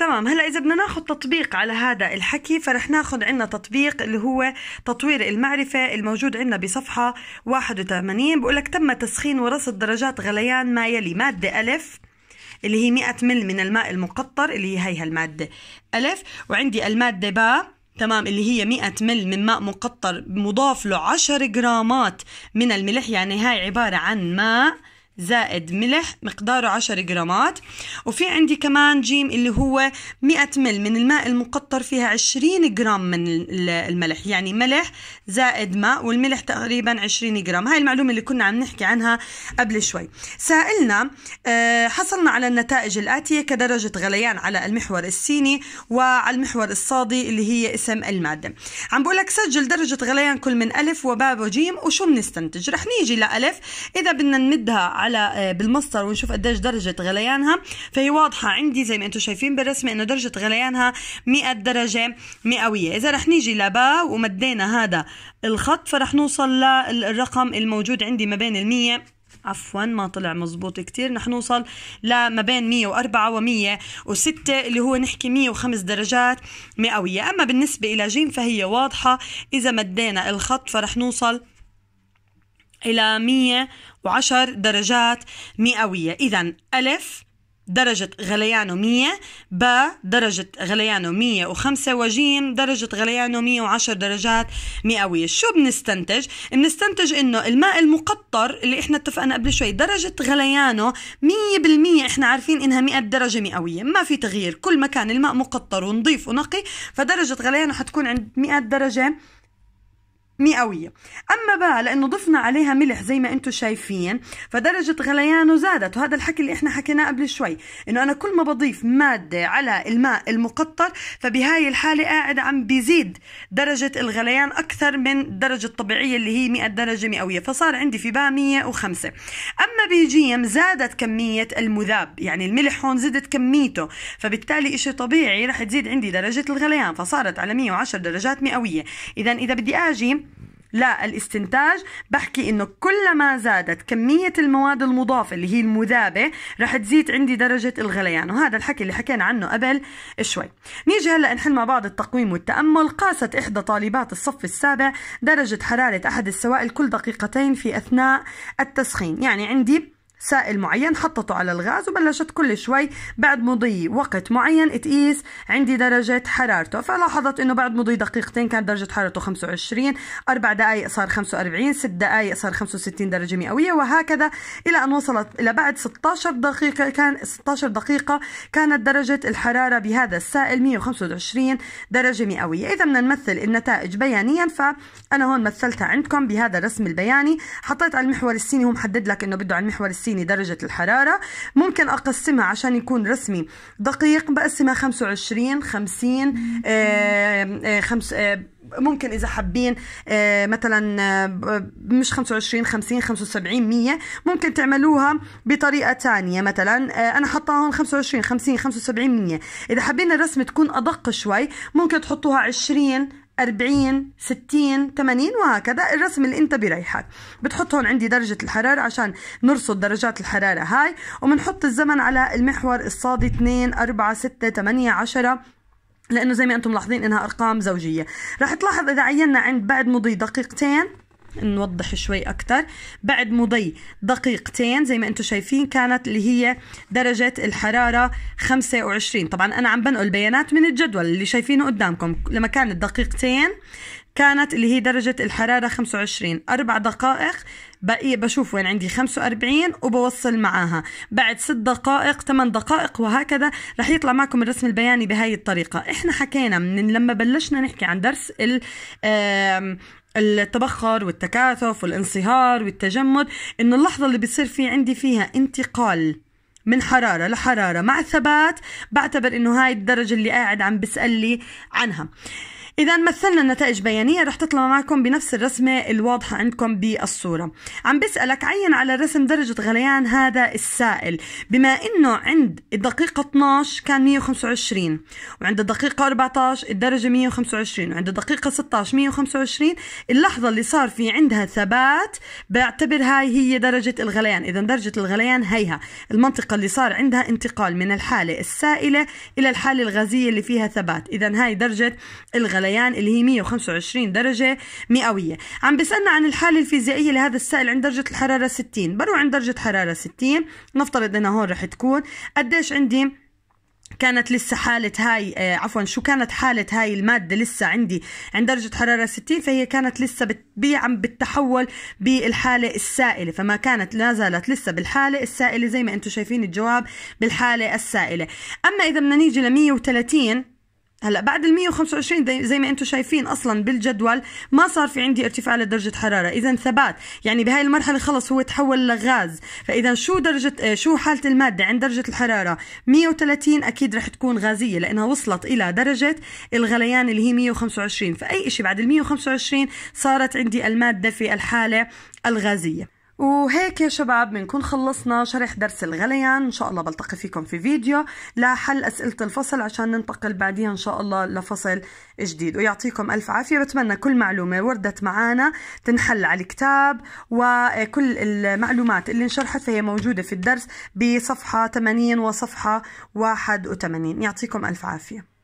تمام هلا اذا بدنا ناخذ تطبيق على هذا الحكي فرح ناخذ عندنا تطبيق اللي هو تطوير المعرفه الموجود عندنا بصفحه 81 بقول لك تم تسخين ورصد درجات غليان ما يلي ماده الف اللي هي 100 مل من الماء المقطر اللي هي هي الماده الف وعندي الماده باء تمام اللي هي 100 مل من ماء مقطر مضاف له 10 جرامات من الملح يعني هاي عباره عن ماء زائد ملح مقداره 10 جرامات وفي عندي كمان جيم اللي هو 100 مل من الماء المقطر فيها 20 جرام من الملح يعني ملح زائد ماء والملح تقريبا 20 جرام هاي المعلومة اللي كنا عم نحكي عنها قبل شوي سائلنا آه، حصلنا على النتائج الآتية كدرجة غليان على المحور السيني وعلى المحور الصادي اللي هي اسم المادة عم بقول لك سجل درجة غليان كل من ألف وباب وجيم وشو بنستنتج رح نيجي لألف إذا بدنا نمدها على على آه، بالمصدر ونشوف قديش درجه غليانها فهي واضحه عندي زي ما انتم شايفين بالرسمه انه درجه غليانها 100 درجه مئويه اذا رح نيجي لبا ومدينا هذا الخط فرح نوصل للرقم الموجود عندي ما بين المية 100 عفوا ما طلع مزبوط كتير نحن نوصل لما بين 104 و 106 اللي هو نحكي 105 درجات مئوية أما بالنسبة إلى جيم فهي واضحة إذا مدينا الخط فرح نوصل إلى 110 درجات مئوية إذا ألف درجة غليانه 100 ب درجة غليانه 105 وجيم درجة غليانه 110 درجات مئوية شو بنستنتج؟ بنستنتج انه الماء المقطر اللي احنا اتفقنا قبل شوي درجة غليانه 100% احنا عارفين انها 100 درجة مئوية ما في تغيير كل ما كان الماء مقطر ونظيف ونقي فدرجة غليانه حتكون عند 100 درجة مئوية أما بقى لأنه ضفنا عليها ملح زي ما أنتم شايفين فدرجة غليانه زادت وهذا الحكي اللي إحنا حكيناه قبل شوي إنه أنا كل ما بضيف مادة على الماء المقطر فبهاي الحالة قاعد عم بيزيد درجة الغليان أكثر من الدرجة الطبيعية اللي هي 100 درجة مئوية فصار عندي في بقى 105 أما بيجيم زادت كمية المذاب يعني الملح هون زدت كميته فبالتالي إشي طبيعي رح تزيد عندي درجة الغليان فصارت على 110 درجات مئوية إذا إذا بدي أجي للاستنتاج بحكي انه كلما زادت كمية المواد المضافة اللي هي المذابة رح تزيد عندي درجة الغليان وهذا الحكي اللي حكينا عنه قبل شوي نيجي هلا نحل مع بعض التقويم والتأمل قاست إحدى طالبات الصف السابع درجة حرارة أحد السوائل كل دقيقتين في أثناء التسخين يعني عندي سائل معين حطته على الغاز وبلشت كل شوي بعد مضي وقت معين تقيس عندي درجة حرارته فلاحظت انه بعد مضي دقيقتين كانت درجة حرارته 25 أربع دقائق صار 45 ست دقائق صار 65 درجة مئوية وهكذا إلى أن وصلت إلى بعد 16 دقيقة كان 16 دقيقة كانت درجة الحرارة بهذا السائل 125 درجة مئوية إذا بدنا نمثل النتائج بيانيا فأنا هون مثلتها عندكم بهذا الرسم البياني حطيت على المحور السيني هو محدد لك انه بده على المحور السيني تعطيني درجة الحرارة ممكن أقسمها عشان يكون رسمي دقيق بقسمها 25 50 آه، آه، خمس آه، ممكن اذا حابين مثلا مش 25 50 75 100 ممكن تعملوها بطريقه ثانيه مثلا انا حطاها هون 25 50 75 100 اذا حابين الرسمه تكون ادق شوي ممكن تحطوها 20 40 60 80 وهكذا الرسم اللي انت بريحك بتحط هون عندي درجة الحرارة عشان نرصد درجات الحرارة هاي وبنحط الزمن على المحور الصادي 2 4 6 8 10 لانه زي ما انتم ملاحظين انها ارقام زوجيه رح تلاحظ اذا عينا عند بعد مضي دقيقتين نوضح شوي أكتر بعد مضي دقيقتين زي ما أنتم شايفين كانت اللي هي درجة الحرارة 25 طبعا أنا عم بنقل بيانات من الجدول اللي شايفينه قدامكم لما كانت دقيقتين كانت اللي هي درجة الحرارة 25 أربع دقائق بقي بشوف وين عندي 45 وبوصل معاها بعد 6 دقائق 8 دقائق وهكذا رح يطلع معكم الرسم البياني بهاي الطريقة احنا حكينا من لما بلشنا نحكي عن درس التبخر والتكاثف والانصهار والتجمد انه اللحظه اللي بيصير في عندي فيها انتقال من حراره لحراره مع ثبات بعتبر انه هاي الدرجه اللي قاعد عم بسالي عنها إذا مثلنا النتائج بيانية رح تطلع معكم بنفس الرسمة الواضحة عندكم بالصورة عم بسألك عين على الرسم درجة غليان هذا السائل بما إنه عند الدقيقة 12 كان 125 وعند الدقيقة 14 الدرجة 125 وعند الدقيقة 16 125 اللحظة اللي صار في عندها ثبات بعتبر هاي هي درجة الغليان إذا درجة الغليان هيها المنطقة اللي صار عندها انتقال من الحالة السائلة إلى الحالة الغازية اللي فيها ثبات إذا هاي درجة الغليان غليان اللي هي 125 درجة مئوية عم بيسألنا عن الحالة الفيزيائية لهذا السائل عند درجة الحرارة 60 بروح عند درجة حرارة 60 نفترض انها هون رح تكون قديش عندي كانت لسه حالة هاي آه عفوا شو كانت حالة هاي المادة لسه عندي عند درجة حرارة 60 فهي كانت لسه بت... عم بتتحول بالحالة السائلة فما كانت لا زالت لسه بالحالة السائلة زي ما انتم شايفين الجواب بالحالة السائلة أما إذا بدنا نيجي ل 130 هلا بعد ال 125 زي ما انتم شايفين اصلا بالجدول ما صار في عندي ارتفاع لدرجه حراره اذا ثبات يعني بهاي المرحله خلص هو تحول لغاز فاذا شو درجه شو حاله الماده عند درجه الحراره 130 اكيد رح تكون غازيه لانها وصلت الى درجه الغليان اللي هي 125 فاي شيء بعد ال 125 صارت عندي الماده في الحاله الغازيه وهيك يا شباب بنكون خلصنا شرح درس الغليان ان شاء الله بلتقي فيكم في فيديو لحل اسئله الفصل عشان ننتقل بعديها ان شاء الله لفصل جديد ويعطيكم الف عافيه بتمنى كل معلومه وردت معنا تنحل على الكتاب وكل المعلومات اللي انشرحت فهي موجوده في الدرس بصفحه 80 وصفحه 81 يعطيكم الف عافيه